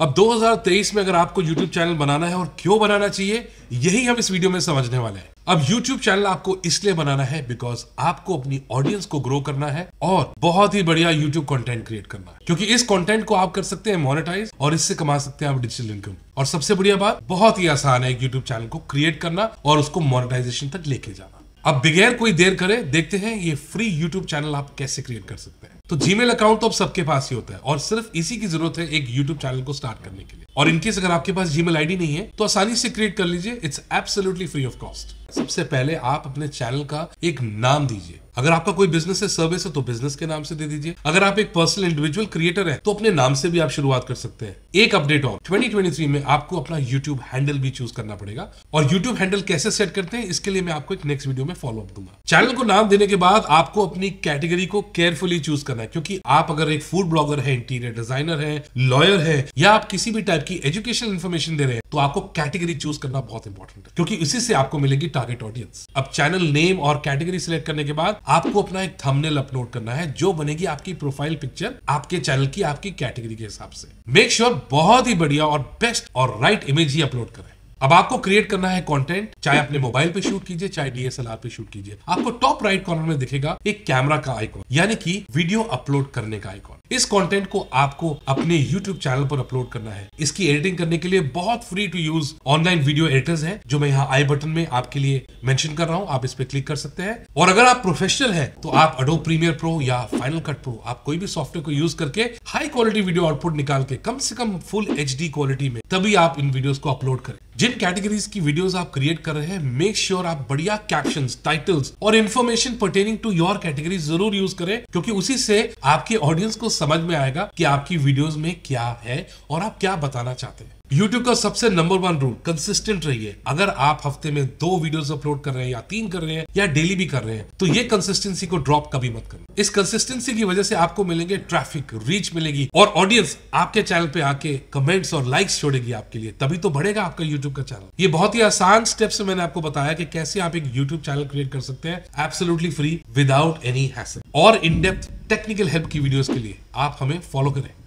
अब 2023 में अगर आपको YouTube चैनल बनाना है और क्यों बनाना चाहिए यही हम इस वीडियो में समझने वाले हैं अब YouTube चैनल आपको इसलिए बनाना है बिकॉज आपको अपनी ऑडियंस को ग्रो करना है और बहुत ही बढ़िया YouTube कंटेंट क्रिएट करना है क्योंकि इस कंटेंट को आप कर सकते हैं मोनेटाइज और इससे कमा सकते हैं आप डिजिटल इनकम और सबसे बढ़िया बात बहुत ही आसान है यूट्यूब चैनल को क्रिएट करना और उसको मोनिटाइजेशन तक लेके जाना अब बगैर कोई देर करे देखते हैं ये फ्री यूट्यूब चैनल आप कैसे क्रिएट कर सकते हैं तो जीमेल अकाउंट तो अब सबके पास ही होता है और सिर्फ इसी की जरूरत है एक यूट्यूब चैनल को स्टार्ट करने के लिए और इनकेस अगर आपके पास जीमेल आईडी नहीं है तो आसानी से क्रिएट कर लीजिए it's absolutely free of cost सबसे पहले आप अपने चैनल का एक नाम दीजिए अगर आपका कोई बिजनेस है सर्विस है तो बिजनेस के नाम से दे दीजिए अगर आप एक पर्सनल इंडिविजुअल क्रिएटर है तो अपने नाम से भी आप शुरुआत कर सकते हैं एक अपडेट और 2023 में आपको अपना YouTube हैंडल भी चूज करना पड़ेगा और YouTube हैंडल कैसे सेट करते हैं इसके लिए मैं आपको एक नेक्स्ट वीडियो में फॉलो अप दूंगा चैनल को नाम देने के बाद आपको अपनी कैटेगरी को केयरफुली चूज करना है क्योंकि आप अगर एक फूड ब्लॉगर है इंटीरियर डिजाइनर है लॉयर है या आप किसी भी टाइप कि एजुकेशनल इन्फॉर्मेशन दे रहे हैं तो आपको कैटेगरी चूज करना बहुत इंपॉर्टेंट है क्योंकि इसी से आपको मिलेगी टारगेट ऑडियंस अब चैनल नेम और कैटेगरी सिलेक्ट करने के बाद आपको अपना एक थंबनेल अपलोड करना है जो बनेगी आपकी प्रोफाइल पिक्चर आपके चैनल की आपकी कैटेगरी के हिसाब से मेक श्योर sure बहुत ही बढ़िया और बेस्ट और राइट इमेज ही अपलोड करें अब आपको क्रिएट करना है कंटेंट चाहे अपने मोबाइल पे शूट कीजिए चाहे डीएसएलआर पे शूट कीजिए आपको टॉप राइट कॉर्नर में दिखेगा एक कैमरा का आइकॉन यानी कि वीडियो अपलोड करने का आइकॉन इस कंटेंट को आपको अपने यूट्यूब चैनल पर अपलोड करना है इसकी एडिटिंग करने के लिए बहुत free to use online video editors है जो मैं यहाँ आई बटन में आपके लिए मेंशन कर रहा हूँ आप इस पे क्लिक कर सकते हैं और अगर आप प्रोफेशनल है तो आप अडो प्रीमियर प्रो या फाइनल कट प्रो आप कोई भी सॉफ्टवेयर को यूज करके हाई क्वालिटी वीडियो आउटपुट निकाल के कम से कम फुल एच क्वालिटी में तभी आप इन वीडियो को अपलोड करें जिन कैटेगरीज की वीडियोस आप क्रिएट कर रहे हैं मेक श्योर sure आप बढ़िया कैप्शंस टाइटल्स और information pertaining to your category जरूर यूज करें क्योंकि उसी से आपके ऑडियंस को समझ में आएगा कि आपकी वीडियोस में क्या है और आप क्या बताना चाहते हैं यूट्यूब का सबसे नंबर वन रूल कंसिस्टेंट रहिए अगर आप हफ्ते में दो वीडियोस अपलोड कर रहे हैं या तीन कर रहे हैं या डेली भी कर रहे हैं तो ये कंसिस्टेंसी को ड्रॉप कभी मत करना इस कंसिस्टेंसी की वजह से आपको मिलेंगे ट्रैफिक रीच मिलेगी और ऑडियंस आपके चैनल पे आके कमेंट्स और लाइक्स छोड़ेगी आपके लिए तभी तो बढ़ेगा आपका यूट्यूब का चैनल ये बहुत ही आसान स्टेप से मैंने आपको बताया कि कैसे आप एक यूट्यूब चैनल क्रिएट कर सकते हैं absolutely free without any hassle और इन टेक्निकल हेल्प की वीडियो के लिए आप हमें फॉलो करें